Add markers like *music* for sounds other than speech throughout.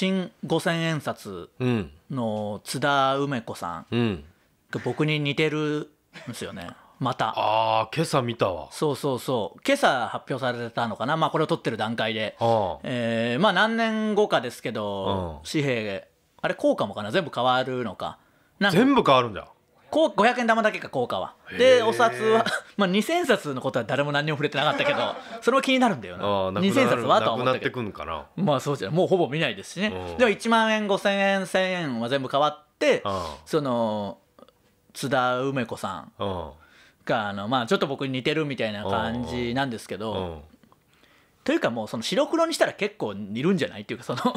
新五千円札の津田梅子さん僕に似てるんですよね。またああ今朝見たわそうそうそう今朝発表されたのかなまあこれを撮ってる段階でえー、まあ何年後かですけど紙幣あれ効果もかな全部変わるのか全部変わるんだこう500円玉だけか効果はでお札は、*laughs* まあ、2000冊のことは誰も何にも触れてなかったけど *laughs* それは気になるんだよななな2000冊はとは思ったけどまあそうじゃもうほぼ見ないですしね、でも1万円5000円1000円は全部変わってその津田梅子さんがあの、まあ、ちょっと僕に似てるみたいな感じなんですけど。というかもうその白黒にしたら結構似るんじゃないっていうかその *laughs* ちょっ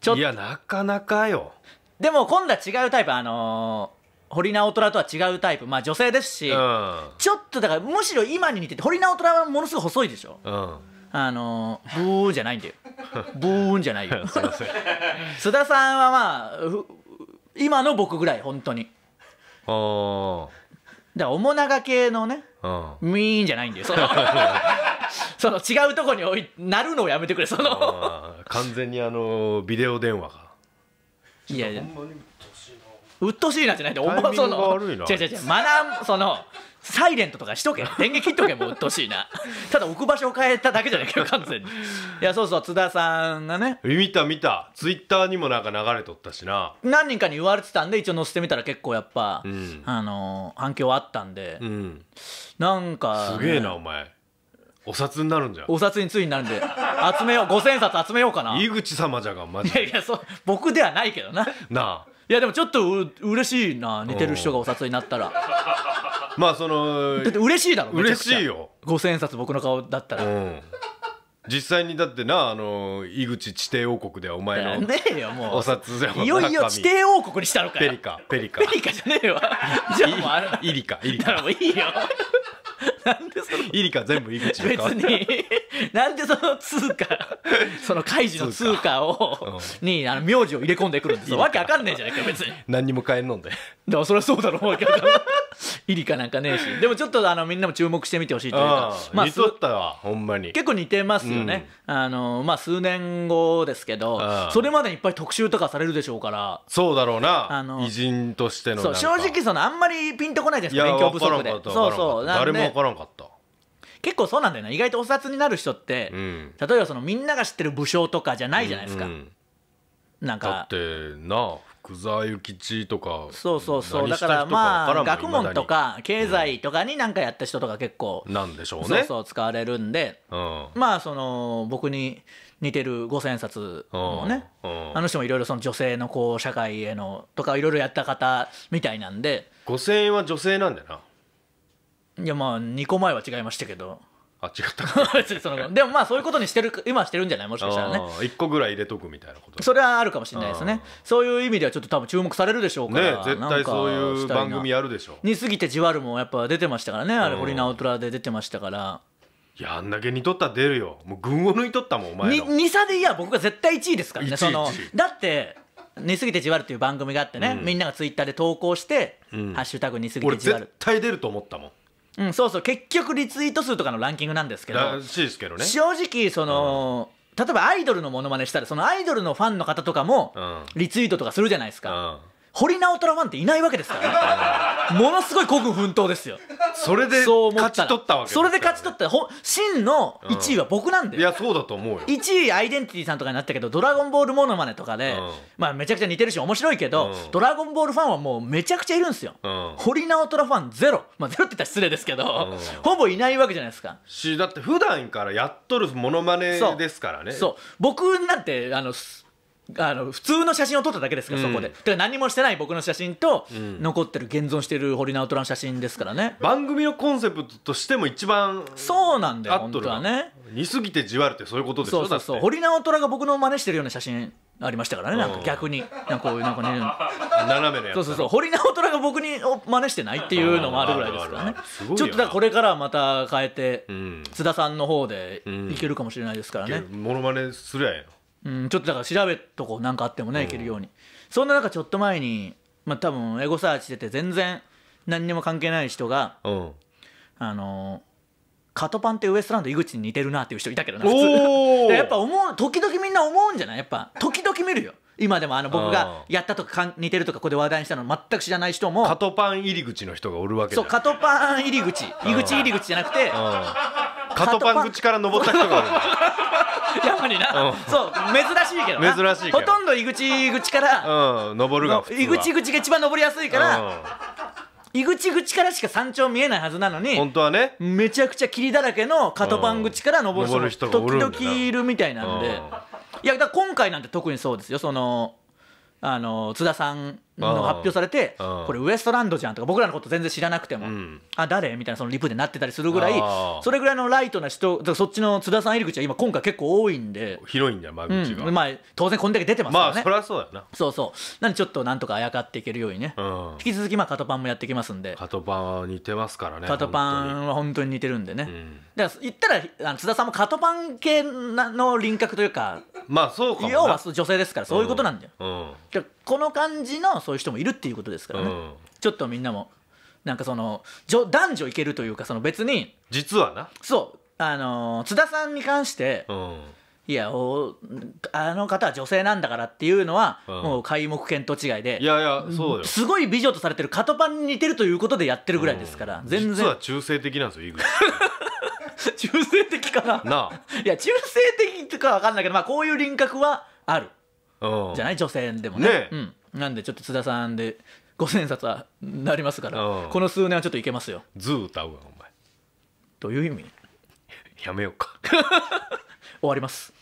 といやなかなかよでも今度は違うタイプあのー堀直虎とは違うタイプまあ女性ですし、うん、ちょっとだからむしろ今に似てて堀直虎はものすごい細いでしょ、うん、あのブーンじゃないんだよブーンじゃないよ *laughs* 須田さんはまあ今の僕ぐらい本当にあだから面長系のね、うん、ミーンじゃないんだよその *laughs* その違うとこにおいなるのをやめてくれその完全にあのビデオ電話がいやいや鬱陶しいなじゃないで思うその違う違う違う学んそのサイレントとかしとけ *laughs* 電撃切っとけもう鬱陶しいなただ置く場所を変えただけじゃないけど完全にいやそうそう津田さんがね見た見たツイッターにもなんか流れとったしな何人かに言われてたんで一応載せてみたら結構やっぱ、うん、あの反響あったんで、うん、なんか、ね、すげえなお前お札になるんじゃお札についになるんで集めよう5000冊集めようかな井口様じゃがマジでいやいやそ僕ではないけどななあいやでもちょっとう嬉しいな似てる人がお札になったらまあそのだって嬉しいだろ嬉しいよ五千0円札僕の顔だったら実際にだってなあの井口地底王国ではお前のねえよもうお札じゃいよいよ地底王国にしたのかペリカペリカペリカじゃねえわじゃあもうあれイリカイリだカらもういいよ *laughs* なんでそのイリカ全部井口別に *laughs* なんでその通貨 *laughs* その開示の通貨を、にあの名字を入れ込んでくるんですわけわかんないじゃないか別に何にも変えんのんでだからそれはそうだろうわけわかんないいりかなんかねえし *laughs* でもちょっとあのみんなも注目してみてほしいというか、まあ、似とったわほんまに結構似てますよね、うん、あのまあ数年後ですけど、それまでいっぱい特集とかされるでしょうからそうだろうなあの偉人としてのそう正直そのあんまりピンとこないじゃないですか勉強不足でそうそう誰も分からんかった結構そうなんだよな、ね、意外とお札になる人って、うん、例えばそのみんなが知ってる武将とかじゃないじゃないですか、うんうんなんかだってな福沢諭吉とかそうそうそうだからまあ学問とか経済とかに何かやった人とか結構、うなんでしょうねそうそう使われるんで、うん、まあその僕に似てる五千冊もね、うん、あの人もいろいろその女性のこう社会へのとかいろいろやった方みたいなんで五千円は女性なんだよないやまあ2個前は違いましたけどあ違った *laughs* そのでもまあそういうことにしてる今してるんじゃないもしかしたらね1個ぐらい入れとくみたいなことそれはあるかもしれないですねそういう意味ではちょっと多分注目されるでしょうからね絶対そういう番組やるでしょにすぎてじわるもやっぱ出てましたからねあれ堀直虎で出てましたからいやあんだけ似とったら出るよもう群を抜いとったもんお前に。2差でいや僕が絶対1位ですからねそのだって似すぎてじわるっていう番組があってね、みんながツイッターで投稿して「ハッシュタグ似すぎてじわる」絶対出ると思ったもんうん、そうそう結局リツイート数とかのランキングなんですけど正直その、例えばアイドルのものまねしたらそのアイドルのファンの方とかもリツイートとかするじゃないですか、堀直虎ファンっていないわけですからねものすごい孤軍奮闘ですよそれで勝ち取ったわけそれで勝ち取ったほ真の1位は僕なんで、うん、いやそうだと思うよ1位アイデンティティさんとかになったけど「ドラゴンボールモノマネ」とかで、うん、まあめちゃくちゃ似てるし面白いけど、うん、ドラゴンボールファンはもうめちゃくちゃいるんですよ、堀直虎ファンゼロまあゼロって言ったら失礼ですけど、ほぼいないわけじゃないですかしだって普段からやっとるモノマネですからねそう僕なんてあのあの普通の写真を撮っただけですから、そこで、だから何もしてない僕の写真と、うん、残ってる現存してる堀直虎の写真ですからね番組のコンセプトとしても一番そうなんだよ本当はね似すぎてじわるってそういうことですょそうそうそう堀直虎が僕の真似してるような写真ありましたからねなんか逆になんかこういうなんかね斜めのやつそうそうそう堀直虎が僕にを真似してないっていうのもあるぐらいですからねちょっとだこれからまた変えて、うん、津田さんの方でいけるかもしれないですからね、ものモノマネすりゃええのうん、ちょっとだから調べとこうなんかあってもね、いけるようにそんな中ちょっと前にまあ多分エゴサーチしてて全然何にも関係ない人が、あのカトパンってウエストランド井口に似てるなっていう人いたけどな普通やっぱ思う時々みんな思うんじゃないやっぱ時々見るよ今でもあの僕がやったとか似てるとかここで話題にしたの全く知らない人もカトパン入り口の人がおるわけそうカトパン入り口井口入り口じゃなくてカトパン口から登った人がおる山 *laughs* にな、うんそう珍しいけどな珍しいけどほとんど井口口から、うん登るが普通は井口口が一番登りやすいから、井口口からしか山頂見えないはずなのに本当はねめちゃくちゃ霧だらけのカトパン口から登る人が時々いるみたいなんで、うんいやだ今回なんて特にそうですよそのあの津田さんの発表されてこれウエストランドじゃんとか僕らのこと全然知らなくても、うん、あ誰みたいなそのリプでなってたりするぐらいそれぐらいのライトな人そっちの津田さん入り口は今今回結構多いんで広いんだよ間口が、うん、まあ当然こんだけ出てますからねまあそりゃそうだなそうそうなんでちょっとなんとかあやかっていけるようにね、うん、引き続きまあカトパンもやってきますんでカトパンは似てますからねカトパンは本当に似てるんでね、だから言ったらあの津田さんもカトパン系の輪郭というかまあそうか要は女性ですからそういうことなんだよ、この感じのそそういう人もいるっていうことですからね、うん、ちょっとみんなもなんかその男女いけるというかその別に実はなそうあの津田さんに関して、うん、いやおあの方は女性なんだからっていうのは、うん、もう皆目見と違いでいやいやそうだよすごい美女とされてるカトパンに似てるということでやってるぐらいですから、うん、全然実は中性的なんですよ井口 *laughs* 中性的かななあいや中性的とか分かんないけど、まあ、こういう輪郭はある、じゃない女性でもねね、うんなんでちょっと津田さんで5,000冊はなりますから、うんこの数年はちょっといけますよずー歌うわお前どういう意味やめようか *laughs* 終わります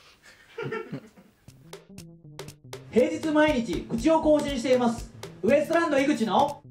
平日毎日口を更新していますウエストランド井口の